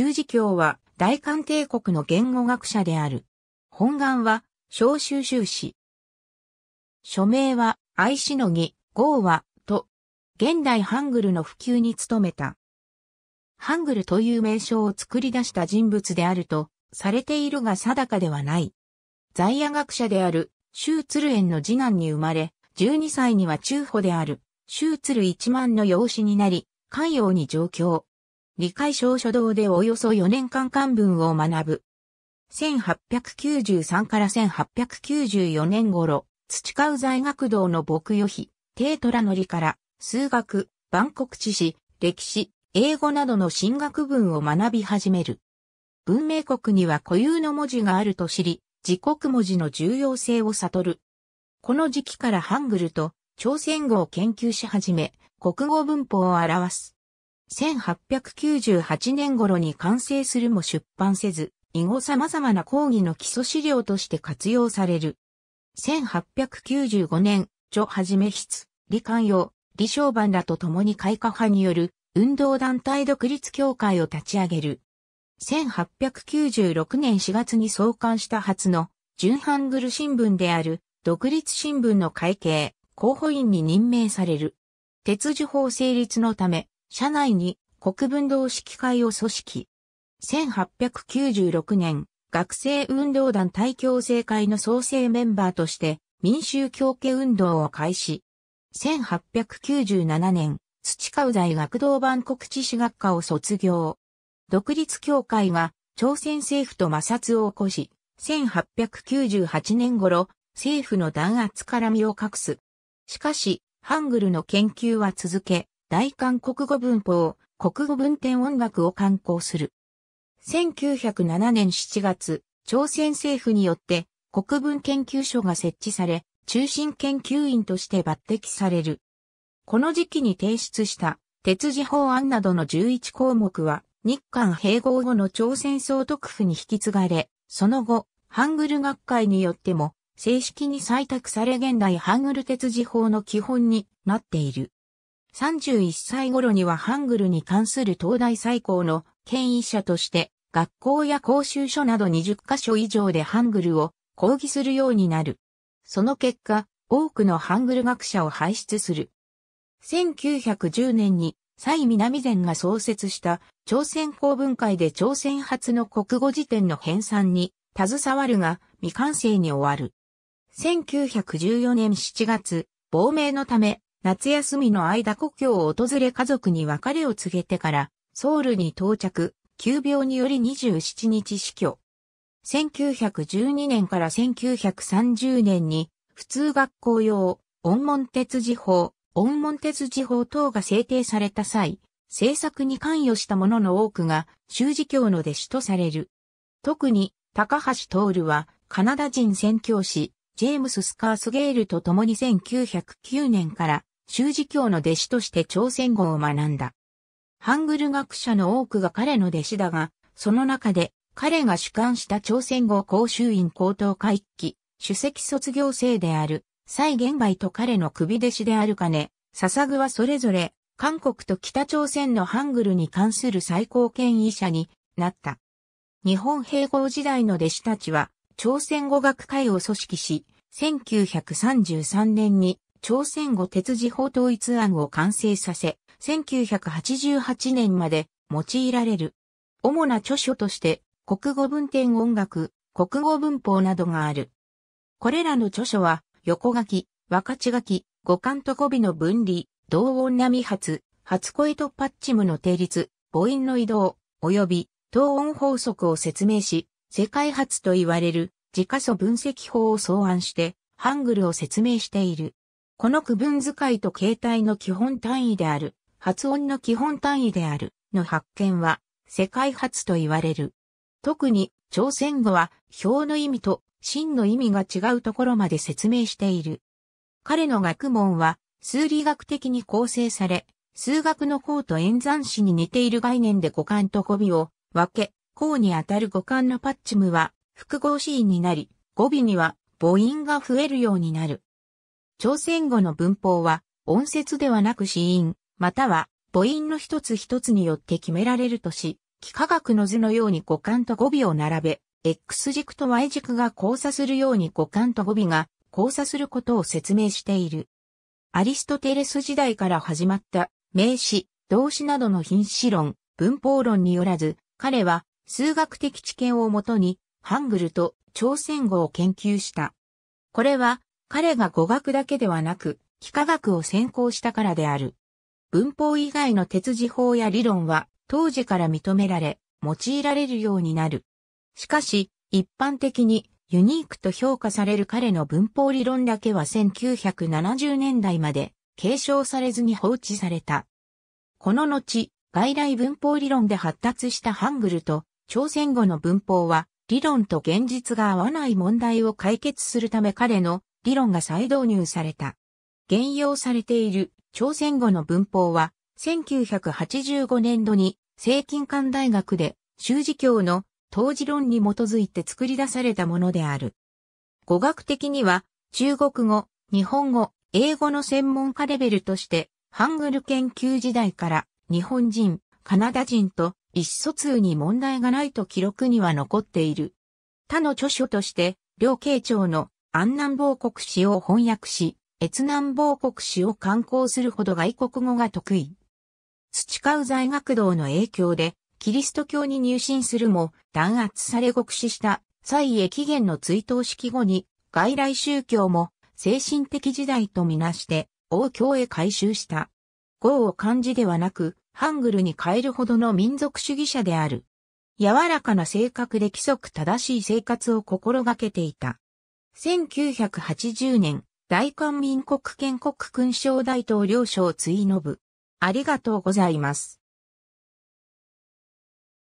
修士教は大韓帝国の言語学者である。本願は小修修士。署名は愛しのぎ、号は、と、現代ハングルの普及に努めた。ハングルという名称を作り出した人物であると、されているが定かではない。在野学者である、周鶴園の次男に生まれ、12歳には中保である、周鶴一万の養子になり、関陽に上京。理解小書道でおよそ4年間漢文を学ぶ。1893から1894年頃、培う在学堂の牧与費、低虎のリから、数学、万国知史、歴史、英語などの進学文を学び始める。文明国には固有の文字があると知り、自国文字の重要性を悟る。この時期からハングルと朝鮮語を研究し始め、国語文法を表す。1898年頃に完成するも出版せず、以後様々な講義の基礎資料として活用される。1895年、著はじめ筆、李寛陽、李正番らと共に開花派による運動団体独立協会を立ち上げる。1896年4月に創刊した初の準ハングル新聞である独立新聞の会計、候補員に任命される。鉄樹法成立のため、社内に国分同式会を組織。1896年、学生運動団大共生会の創生メンバーとして民衆協家運動を開始。1897年、土川大学堂版国知事学科を卒業。独立協会が朝鮮政府と摩擦を起こし、1898年頃、政府の弾圧から身を隠す。しかし、ハングルの研究は続け、大韓国語文法、国語文典音楽を刊行する。1907年7月、朝鮮政府によって国文研究所が設置され、中心研究員として抜擢される。この時期に提出した鉄次法案などの11項目は、日韓併合後の朝鮮総督府に引き継がれ、その後、ハングル学会によっても正式に採択され現代ハングル鉄次法の基本になっている。31歳頃にはハングルに関する東大最高の権威者として、学校や講習所など20カ所以上でハングルを講義するようになる。その結果、多くのハングル学者を輩出する。1910年に、蔡南前が創設した朝鮮公文会で朝鮮初の国語辞典の編纂に携わるが未完成に終わる。1914年7月、亡命のため夏休みの間故郷を訪れ家族に別れを告げてから、ソウルに到着、急病により27日死去。1912年から1930年に、普通学校用、音門鉄字法、音門鉄字法等が制定された際、制作に関与した者の多くが、修士教の弟子とされる。特に、高橋徹は、カナダ人宣教師、ジェームス・スカースゲールと共に1909年から修辞教の弟子として朝鮮語を学んだ。ハングル学者の多くが彼の弟子だが、その中で彼が主管した朝鮮語講習院高等会期、主席卒業生である、蔡元梅と彼の首弟子である金、笹具はそれぞれ、韓国と北朝鮮のハングルに関する最高権威者になった。日本併合時代の弟子たちは、朝鮮語学会を組織し、1933年に朝鮮語鉄字法統一案を完成させ、1988年まで用いられる。主な著書として、国語文典音楽、国語文法などがある。これらの著書は、横書き、分かち書き、五感と語尾の分離、同音並発、初声とパッチムの定律、母音の移動、及び、等音法則を説明し、世界初と言われる、自家素分析法を草案して、ハングルを説明している。この区分使いと形態の基本単位である、発音の基本単位である、の発見は、世界初と言われる。特に、朝鮮語は、表の意味と、真の意味が違うところまで説明している。彼の学問は、数理学的に構成され、数学の項と演算子に似ている概念で五感と語尾を分け、項にあたる五感のパッチムは複合ーンになり、語尾には母音が増えるようになる。朝鮮語の文法は、音節ではなく子音、または母音の一つ一つによって決められるとし、幾何学の図のように五感と語尾を並べ、X 軸と Y 軸が交差するように五感と語尾が交差することを説明している。アリストテレス時代から始まった名詞、動詞などの品詞論、文法論によらず、彼は数学的知見をもとに、ハングルと朝鮮語を研究した。これは、彼が語学だけではなく、幾何学を専攻したからである。文法以外の鉄字法や理論は当時から認められ、用いられるようになる。しかし、一般的にユニークと評価される彼の文法理論だけは1970年代まで継承されずに放置された。この後、外来文法理論で発達したハングルと朝鮮語の文法は理論と現実が合わない問題を解決するため彼の理論が再導入された。現用されている朝鮮語の文法は、1985年度に、正近館大学で、修辞教の当時論に基づいて作り出されたものである。語学的には、中国語、日本語、英語の専門家レベルとして、ハングル研究時代から、日本人、カナダ人と意思疎通に問題がないと記録には残っている。他の著書として、両慶長の安南亡国史を翻訳し、越南亡国史を刊行するほど外国語が得意。培う在学堂の影響で、キリスト教に入信するも、弾圧され獄死した蔡英期限の追悼式後に、外来宗教も精神的時代とみなして、王教へ改修した。語を漢字ではなく、ハングルに変えるほどの民族主義者である。柔らかな性格で規則正しい生活を心がけていた。1980年、大韓民国建国勲章大統領賞追伸。ありがとうございます。